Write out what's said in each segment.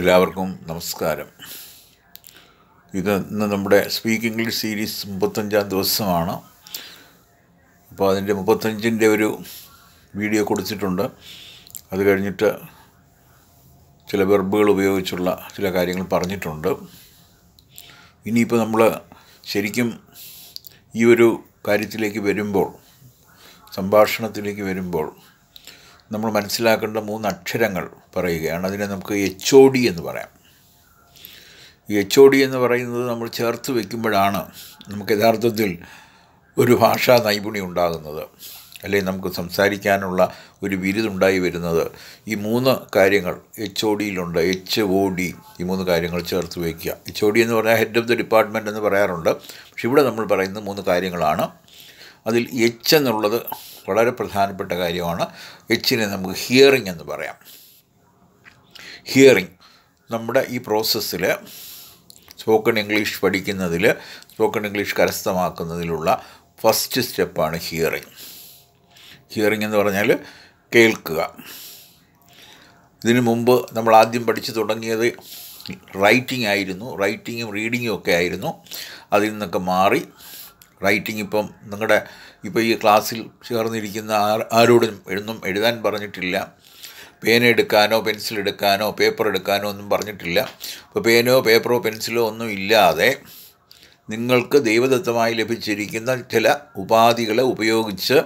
എല്ലാവർക്കും നമസ്കാരം ഇത് ഇന്ന് നമ്മുടെ സ്പീക്ക് ഇംഗ്ലീഷ് സീരീസ് മുപ്പത്തഞ്ചാം ദിവസമാണ് അപ്പോൾ അതിൻ്റെ മുപ്പത്തഞ്ചിൻ്റെ ഒരു വീഡിയോ കൊടുത്തിട്ടുണ്ട് അത് കഴിഞ്ഞിട്ട് ചില വെർബുകൾ ഉപയോഗിച്ചുള്ള ചില കാര്യങ്ങൾ പറഞ്ഞിട്ടുണ്ട് ഇനിയിപ്പോൾ നമ്മൾ ശരിക്കും ഈ ഒരു കാര്യത്തിലേക്ക് വരുമ്പോൾ സംഭാഷണത്തിലേക്ക് വരുമ്പോൾ നമ്മൾ മനസ്സിലാക്കേണ്ട മൂന്ന് അക്ഷരങ്ങൾ പറയുകയാണ് അതിനെ നമുക്ക് എച്ച് ഒ ഡി എന്ന് പറയാം ഈ എച്ച് ഒ ഡി എന്ന് പറയുന്നത് നമ്മൾ ചേർത്ത് വയ്ക്കുമ്പോഴാണ് നമുക്ക് യഥാർത്ഥത്തിൽ ഒരു ഭാഷാ നൈപുണ്യം ഉണ്ടാകുന്നത് അല്ലെങ്കിൽ നമുക്ക് സംസാരിക്കാനുള്ള ഒരു ബിരുദുണ്ടായി വരുന്നത് ഈ മൂന്ന് കാര്യങ്ങൾ എച്ച് ഒ ഡിയിലുണ്ട് എച്ച് ഒ ഡി ഈ മൂന്ന് കാര്യങ്ങൾ ചേർത്ത് വയ്ക്കുക എച്ച് ഒ ഡി എന്ന് പറഞ്ഞാൽ ഹെഡ് ഓഫ് ദി ഡിപ്പാർട്ട്മെൻറ്റ് എന്ന് പറയാറുണ്ട് പക്ഷെ ഇവിടെ നമ്മൾ പറയുന്ന മൂന്ന് കാര്യങ്ങളാണ് അതിൽ എച്ച് എന്നുള്ളത് വളരെ പ്രധാനപ്പെട്ട കാര്യമാണ് എച്ചിനെ നമുക്ക് ഹിയറിംഗ് എന്ന് പറയാം ഹിയറിംഗ് നമ്മുടെ ഈ പ്രോസസ്സിൽ സ്പോക്കൺ ഇംഗ്ലീഷ് പഠിക്കുന്നതിൽ സ്പോക്കൺ ഇംഗ്ലീഷ് കരസ്ഥമാക്കുന്നതിലുള്ള ഫസ്റ്റ് സ്റ്റെപ്പാണ് ഹിയറിംഗ് ഹിയറിംഗ് എന്ന് പറഞ്ഞാൽ കേൾക്കുക ഇതിനു മുമ്പ് നമ്മൾ ആദ്യം പഠിച്ചു തുടങ്ങിയത് റൈറ്റിംഗ് ആയിരുന്നു റൈറ്റിങ്ങും റീഡിങ്ങും ഒക്കെ ആയിരുന്നു അതിൽ നിന്നൊക്കെ മാറി റൈറ്റിംഗ് ഇപ്പം നിങ്ങളുടെ ഇപ്പോൾ ഈ ക്ലാസ്സിൽ ചേർന്നിരിക്കുന്ന ആരോടും എഴുതും എഴുതാൻ പറഞ്ഞിട്ടില്ല പേന എടുക്കാനോ പെൻസിൽ എടുക്കാനോ പേപ്പർ എടുക്കാനോ ഒന്നും പറഞ്ഞിട്ടില്ല അപ്പോൾ പേനോ പേപ്പറോ പെൻസിലോ ഒന്നും ഇല്ലാതെ നിങ്ങൾക്ക് ദൈവദത്തമായി ലഭിച്ചിരിക്കുന്ന ചില ഉപാധികളെ ഉപയോഗിച്ച്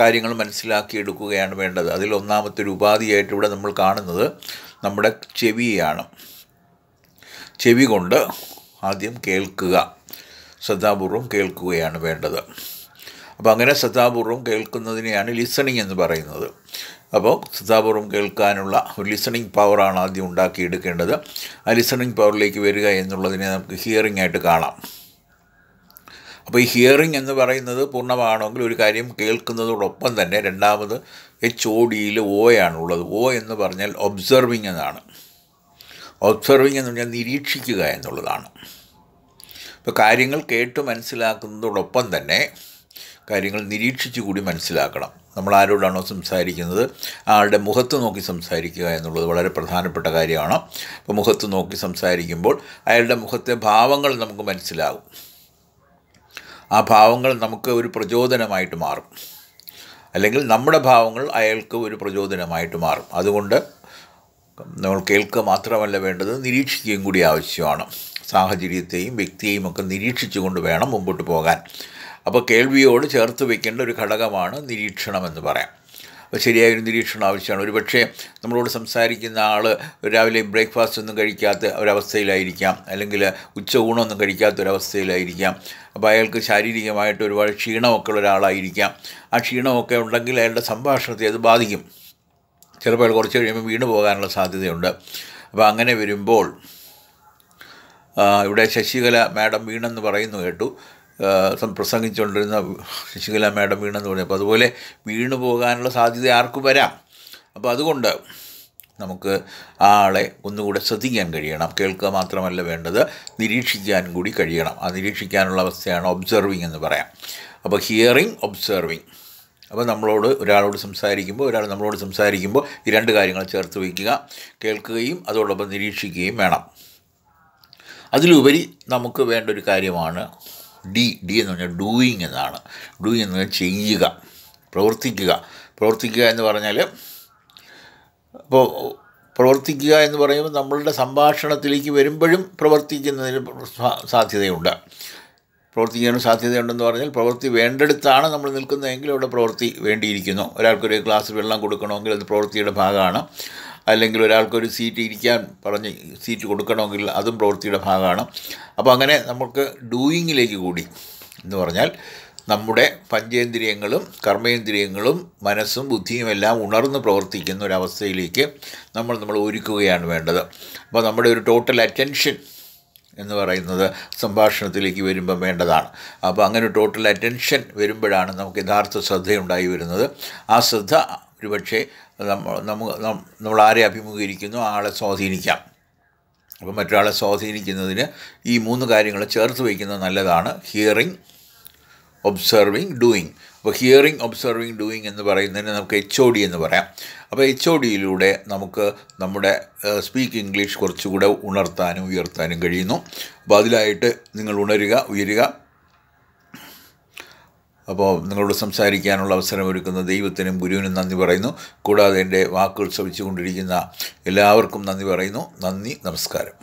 കാര്യങ്ങൾ മനസ്സിലാക്കിയെടുക്കുകയാണ് വേണ്ടത് അതിൽ ഒന്നാമത്തെ ഒരു ഉപാധിയായിട്ട് ഇവിടെ നമ്മൾ കാണുന്നത് നമ്മുടെ ചെവിയാണ് ചെവി കൊണ്ട് ആദ്യം കേൾക്കുക ശ്രദ്ധാപൂർവം കേൾക്കുകയാണ് വേണ്ടത് അപ്പോൾ അങ്ങനെ ശ്രദ്ധാപൂർവം കേൾക്കുന്നതിനെയാണ് ലിസണിങ് എന്ന് പറയുന്നത് അപ്പോൾ ശ്രദ്ധാപൂർവം കേൾക്കാനുള്ള ഒരു ലിസണിങ് പവറാണ് ആദ്യം ഉണ്ടാക്കിയെടുക്കേണ്ടത് ആ ലിസണിങ് പവറിലേക്ക് വരിക എന്നുള്ളതിനെ നമുക്ക് ഹിയറിംഗ് ആയിട്ട് കാണാം അപ്പോൾ ഈ ഹിയറിംഗ് എന്ന് പറയുന്നത് പൂർണ്ണമാണെങ്കിൽ ഒരു കാര്യം കേൾക്കുന്നതോടൊപ്പം തന്നെ രണ്ടാമത് എച്ച് ഒ ഡിയിൽ ഒ ആണുള്ളത് ഒ എന്ന് പറഞ്ഞാൽ ഒബ്സർവിങ് എന്നാണ് ഒബ്സർവിങ് എന്ന് പറഞ്ഞാൽ നിരീക്ഷിക്കുക എന്നുള്ളതാണ് ഇപ്പോൾ കാര്യങ്ങൾ കേട്ട് മനസ്സിലാക്കുന്നതോടൊപ്പം തന്നെ കാര്യങ്ങൾ നിരീക്ഷിച്ചു കൂടി മനസ്സിലാക്കണം നമ്മൾ ആരോടാണോ സംസാരിക്കുന്നത് ആളുടെ മുഖത്ത് നോക്കി സംസാരിക്കുക എന്നുള്ളത് വളരെ പ്രധാനപ്പെട്ട കാര്യമാണ് അപ്പോൾ മുഖത്ത് നോക്കി സംസാരിക്കുമ്പോൾ അയാളുടെ മുഖത്തെ ഭാവങ്ങൾ നമുക്ക് മനസ്സിലാകും ആ ഭാവങ്ങൾ നമുക്ക് ഒരു പ്രചോദനമായിട്ട് മാറും അല്ലെങ്കിൽ നമ്മുടെ ഭാവങ്ങൾ അയാൾക്ക് ഒരു പ്രചോദനമായിട്ട് മാറും അതുകൊണ്ട് നമ്മൾ കേൾക്കുക മാത്രമല്ല വേണ്ടത് നിരീക്ഷിക്കുകയും കൂടി ആവശ്യമാണ് സാഹചര്യത്തെയും വ്യക്തിയെയും ഒക്കെ നിരീക്ഷിച്ചുകൊണ്ട് വേണം മുമ്പോട്ട് പോകാൻ അപ്പോൾ കേൾവിയോട് ചേർത്ത് വയ്ക്കേണ്ട ഒരു ഘടകമാണ് നിരീക്ഷണം എന്ന് പറയാം അപ്പോൾ ഒരു നിരീക്ഷണം ആവശ്യമാണ് ഒരുപക്ഷെ നമ്മളോട് സംസാരിക്കുന്ന ആൾ രാവിലെ ബ്രേക്ക്ഫാസ്റ്റ് ഒന്നും കഴിക്കാത്ത ഒരവസ്ഥയിലായിരിക്കാം അല്ലെങ്കിൽ ഉച്ച ഊണമൊന്നും കഴിക്കാത്ത ഒരവസ്ഥയിലായിരിക്കാം അപ്പോൾ അയാൾക്ക് ശാരീരികമായിട്ട് ഒരുപാട് ക്ഷീണമൊക്കെ ഉള്ള ഒരാളായിരിക്കാം ആ ക്ഷീണമൊക്കെ ഉണ്ടെങ്കിൽ അയാളുടെ സംഭാഷണത്തെ അത് ബാധിക്കും ചിലപ്പോൾ കുറച്ച് കഴിയുമ്പോൾ വീണ് പോകാനുള്ള സാധ്യതയുണ്ട് അപ്പോൾ അങ്ങനെ വരുമ്പോൾ ഇവിടെ ശശികല മാഡം വീണെന്ന് പറയുന്നു കേട്ടു പ്രസംഗിച്ചുകൊണ്ടിരുന്ന ശശികല മാഡം വീണെന്ന് പറഞ്ഞു അപ്പോൾ അതുപോലെ വീണു പോകാനുള്ള സാധ്യത ആർക്കും വരാം അപ്പോൾ അതുകൊണ്ട് നമുക്ക് ആ ആളെ ഒന്നുകൂടെ ശ്രദ്ധിക്കാൻ കഴിയണം കേൾക്കുക മാത്രമല്ല വേണ്ടത് നിരീക്ഷിക്കാൻ കൂടി കഴിയണം ആ നിരീക്ഷിക്കാനുള്ള അവസ്ഥയാണ് ഒബ്സർവിങ് എന്ന് പറയാം അപ്പോൾ ഹിയറിങ് ഒബ്സർവിങ് അപ്പോൾ നമ്മളോട് ഒരാളോട് സംസാരിക്കുമ്പോൾ ഒരാൾ നമ്മളോട് സംസാരിക്കുമ്പോൾ ഈ രണ്ട് കാര്യങ്ങൾ ചേർത്ത് വയ്ക്കുക കേൾക്കുകയും അതോടൊപ്പം നിരീക്ഷിക്കുകയും വേണം അതിലുപരി നമുക്ക് വേണ്ട ഒരു കാര്യമാണ് ഡി ഡി എന്ന് പറഞ്ഞാൽ ഡൂയിങ് എന്നാണ് ഡൂയിങ് എന്ന് പറഞ്ഞാൽ ചെയ്യുക പ്രവർത്തിക്കുക പ്രവർത്തിക്കുക എന്ന് പറഞ്ഞാൽ അപ്പോൾ പ്രവർത്തിക്കുക എന്ന് പറയുമ്പോൾ നമ്മളുടെ സംഭാഷണത്തിലേക്ക് വരുമ്പോഴും പ്രവർത്തിക്കുന്നതിന് സാധ്യതയുണ്ട് പ്രവർത്തിക്കാനും സാധ്യതയുണ്ടെന്ന് പറഞ്ഞാൽ പ്രവൃത്തി വേണ്ടെടുത്താണ് നമ്മൾ നിൽക്കുന്നതെങ്കിൽ അവിടെ പ്രവൃത്തി വേണ്ടിയിരിക്കുന്നു ഒരാൾക്കൊരു ഗ്ലാസ് വെള്ളം കൊടുക്കണമെങ്കിൽ അത് പ്രവൃത്തിയുടെ ഭാഗമാണ് അല്ലെങ്കിൽ ഒരാൾക്കൊരു സീറ്റ് ഇരിക്കാൻ പറഞ്ഞ് സീറ്റ് കൊടുക്കണമെങ്കിൽ അതും പ്രവൃത്തിയുടെ ഭാഗമാണ് അപ്പോൾ അങ്ങനെ നമുക്ക് ഡൂയിങ്ങിലേക്ക് കൂടി എന്ന് പറഞ്ഞാൽ നമ്മുടെ പഞ്ചേന്ദ്രിയങ്ങളും കർമ്മേന്ദ്രിയങ്ങളും മനസ്സും ബുദ്ധിയും എല്ലാം ഉണർന്ന് പ്രവർത്തിക്കുന്ന ഒരവസ്ഥയിലേക്ക് നമ്മൾ നമ്മൾ ഒരുക്കുകയാണ് വേണ്ടത് അപ്പോൾ നമ്മുടെ ഒരു ടോട്ടൽ അറ്റൻഷൻ എന്ന് പറയുന്നത് സംഭാഷണത്തിലേക്ക് വരുമ്പം വേണ്ടതാണ് അപ്പോൾ അങ്ങനെ ടോട്ടൽ അറ്റൻഷൻ വരുമ്പോഴാണ് നമുക്ക് യഥാർത്ഥ ശ്രദ്ധയുണ്ടായി വരുന്നത് ആ ശ്രദ്ധ ഒരുപക്ഷെ നമ്മൾ ആരെ അഭിമുഖീകരിക്കുന്നു ആളെ സ്വാധീനിക്കാം അപ്പം മറ്റൊരാളെ സ്വാധീനിക്കുന്നതിന് ഈ മൂന്ന് കാര്യങ്ങൾ ചേർത്ത് വയ്ക്കുന്നത് നല്ലതാണ് ഹിയറിംഗ് ഒബ്സർവിങ് ഡൂയിങ് അപ്പോൾ ഹിയറിംഗ് ഒബ്സർവിങ് ഡൂയിങ് എന്ന് പറയുന്നതിന് നമുക്ക് എച്ച് ഒ ഡി എന്ന് പറയാം അപ്പോൾ എച്ച് ഒ ഡിയിലൂടെ നമുക്ക് നമ്മുടെ സ്പീക്ക് ഇംഗ്ലീഷ് കുറച്ചുകൂടെ ഉണർത്താനും ഉയർത്താനും കഴിയുന്നു അപ്പോൾ അതിലായിട്ട് നിങ്ങൾ ഉണരുക ഉയരുക അപ്പോൾ നിങ്ങളോട് സംസാരിക്കാനുള്ള അവസരം ഒരുക്കുന്ന ദൈവത്തിനും ഗുരുവിനും നന്ദി പറയുന്നു കൂടാതെ എൻ്റെ വാക്കുകൾ ശ്രമിച്ചുകൊണ്ടിരിക്കുന്ന എല്ലാവർക്കും നന്ദി പറയുന്നു നന്ദി നമസ്കാരം